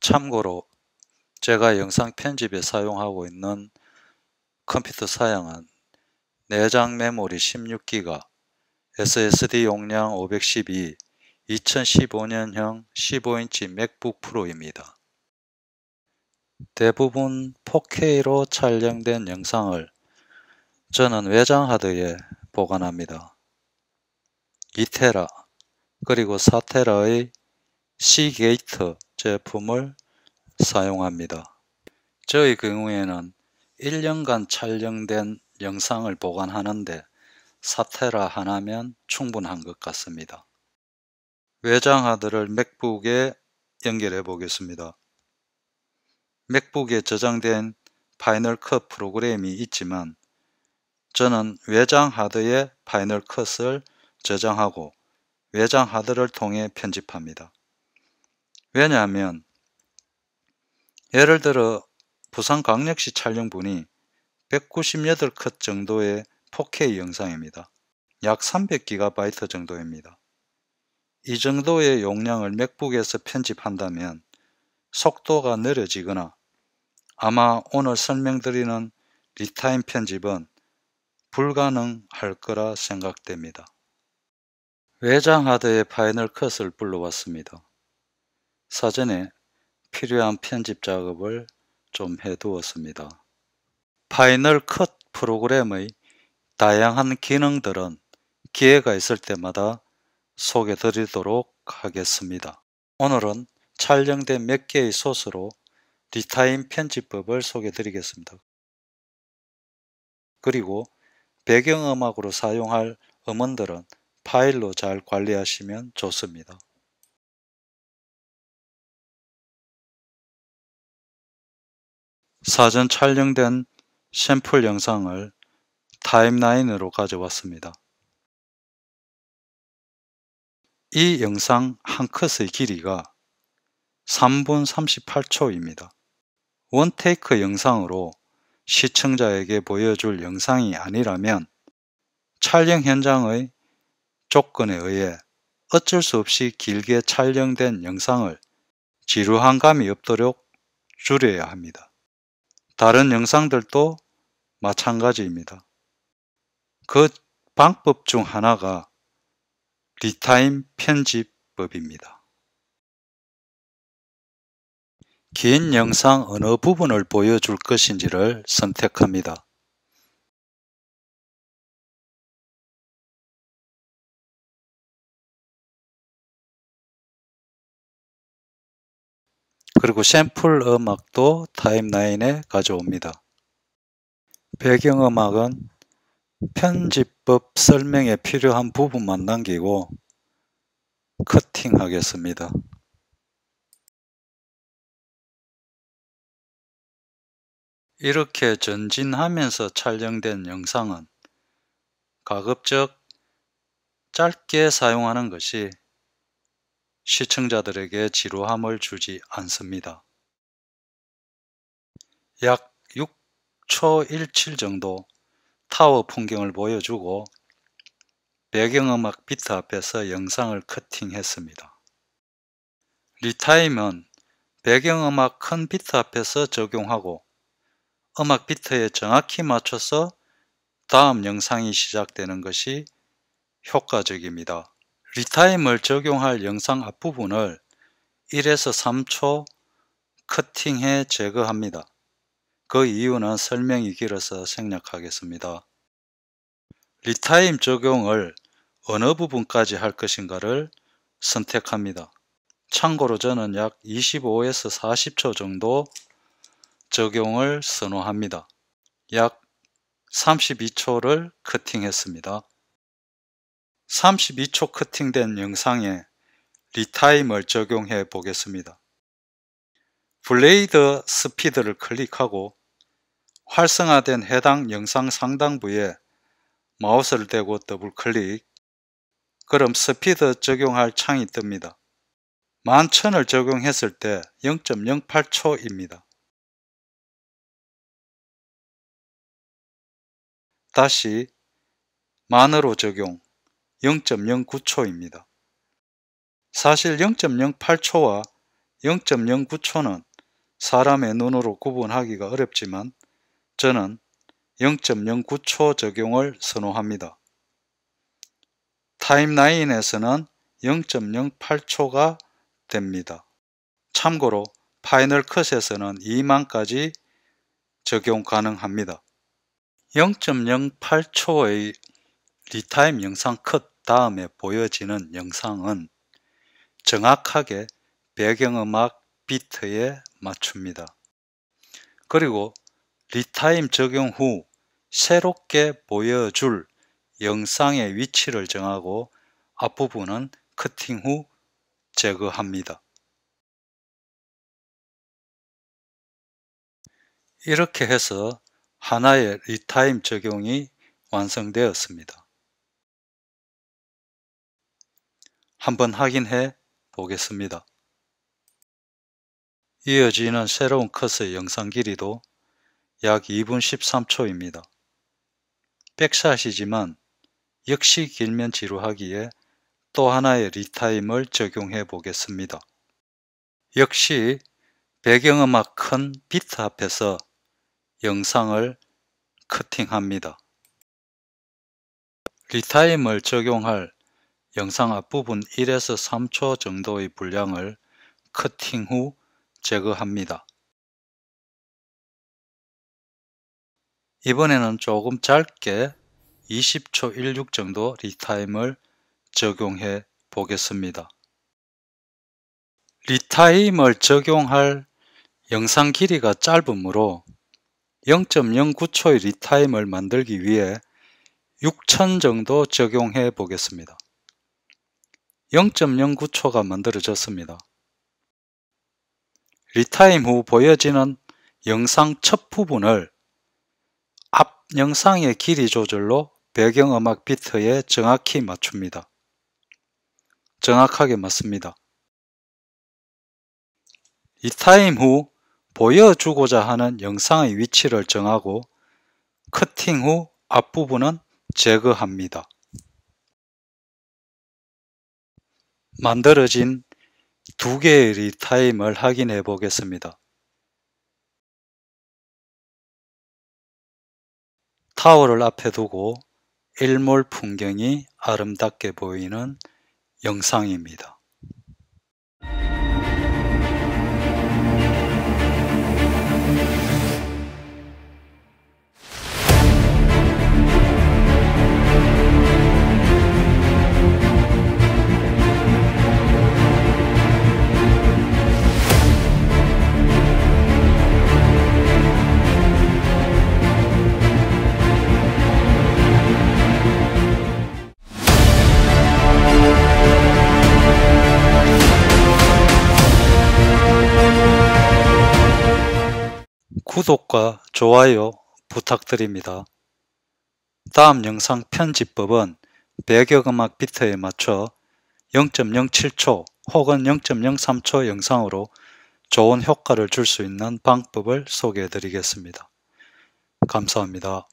참고로 제가 영상 편집에 사용하고 있는 컴퓨터 사양은 내장 메모리 16기가, SSD 용량 512, 2015년형 15인치 맥북 프로입니다. 대부분 4K로 촬영된 영상을 저는 외장 하드에 보관합니다. 2테라 그리고 4테라의 C 게이트 제품을 사용합니다. 저의 경우에는 1년간 촬영된 영상을 보관하는데 사테라 하나면 충분한 것 같습니다. 외장하드를 맥북에 연결해 보겠습니다. 맥북에 저장된 파이널 컷 프로그램이 있지만 저는 외장 하드에 파이널 컷을 저장하고 외장 하드를 통해 편집합니다. 왜냐하면 예를 들어 부산 광역시 촬영분이 198컷 정도의 4K 영상입니다. 약 300GB 정도입니다. 이 정도의 용량을 맥북에서 편집한다면 속도가 느려지거나 아마 오늘 설명드리는 리타임 편집은 불가능할 거라 생각됩니다. 외장 하드의 파이널 컷을 불러왔습니다. 사전에 필요한 편집 작업을 좀 해두었습니다. 파이널 컷 프로그램의 다양한 기능들은 기회가 있을 때마다 소개 드리도록 하겠습니다. 오늘은 촬영된 몇 개의 소스로 리타임 편집법을 소개 드리겠습니다. 그리고 배경음악으로 사용할 음원들은 파일로 잘 관리하시면 좋습니다. 사전 촬영된 샘플 영상을 타임라인으로 가져왔습니다. 이 영상 한 컷의 길이가 3분 38초입니다. 원테이크 영상으로 시청자에게 보여줄 영상이 아니라면 촬영 현장의 조건에 의해 어쩔 수 없이 길게 촬영된 영상을 지루한 감이 없도록 줄여야 합니다. 다른 영상들도 마찬가지입니다. 그 방법 중 하나가 리타임 편집법입니다. 긴 영상 어느 부분을 보여줄 것인지를 선택합니다. 그리고 샘플 음악도 타임라인에 가져옵니다. 배경음악은 편집법 설명에 필요한 부분만 남기고 커팅하겠습니다. 이렇게 전진하면서 촬영된 영상은 가급적 짧게 사용하는 것이 시청자들에게 지루함을 주지 않습니다. 약 6초 17 정도 타워 풍경을 보여주고 배경음악 비트 앞에서 영상을 커팅했습니다. 리타임은 배경음악 큰 비트 앞에서 적용하고 음악 비트에 정확히 맞춰서 다음 영상이 시작되는 것이 효과적입니다. 리타임을 적용할 영상 앞부분을 1에서 3초 커팅해 제거합니다. 그 이유는 설명이 길어서 생략하겠습니다. 리타임 적용을 어느 부분까지 할 것인가를 선택합니다. 참고로 저는 약 25에서 40초 정도 적용을 선호합니다. 약 32초를 커팅했습니다. 32초 커팅된 영상에 리타임을 적용해 보겠습니다. 블레이드 스피드를 클릭하고 활성화된 해당 영상 상당부에 마우스를 대고 더블 클릭 그럼 스피드 적용할 창이 뜹니다. 1 1 0 0 0을 적용했을 때 0.08초입니다. 다시 만으로 적용 0.09초입니다. 사실 0.08초와 0.09초는 사람의 눈으로 구분하기가 어렵지만 저는 0.09초 적용을 선호합니다. 타임라인에서는 0.08초가 됩니다. 참고로 파이널 컷에서는 2만까지 적용 가능합니다. 0.08초의 리타임 영상 컷 다음에 보여지는 영상은 정확하게 배경음악 비트에 맞춥니다. 그리고 리타임 적용 후 새롭게 보여줄 영상의 위치를 정하고 앞부분은 커팅 후 제거합니다. 이렇게 해서 하나의 리타임 적용이 완성되었습니다. 한번 확인해 보겠습니다. 이어지는 새로운 컷의 영상 길이도 약 2분 13초입니다. 백샷이지만 역시 길면 지루하기에 또 하나의 리타임을 적용해 보겠습니다. 역시 배경음악 큰 비트 앞에서 영상을 커팅합니다. 리타임을 적용할 영상 앞부분 1에서 3초 정도의 분량을 커팅 후 제거합니다. 이번에는 조금 짧게 20초 16 정도 리타임을 적용해 보겠습니다. 리타임을 적용할 영상 길이가 짧으므로 0.09초의 리타임을 만들기 위해 6천 정도 적용해 보겠습니다. 0.09초가 만들어졌습니다. 리타임 후 보여지는 영상 첫 부분을 앞 영상의 길이 조절로 배경음악 비트에 정확히 맞춥니다. 정확하게 맞습니다. 리타임 후 보여주고자 하는 영상의 위치를 정하고 커팅 후 앞부분은 제거합니다. 만들어진 두 개의 리타임을 확인해 보겠습니다. 타워를 앞에 두고 일몰 풍경이 아름답게 보이는 영상입니다. 구독과 좋아요 부탁드립니다. 다음 영상 편집법은 배경음악 비트에 맞춰 0.07초 혹은 0.03초 영상으로 좋은 효과를 줄 수 있는 방법을 소개해 드리겠습니다. 감사합니다.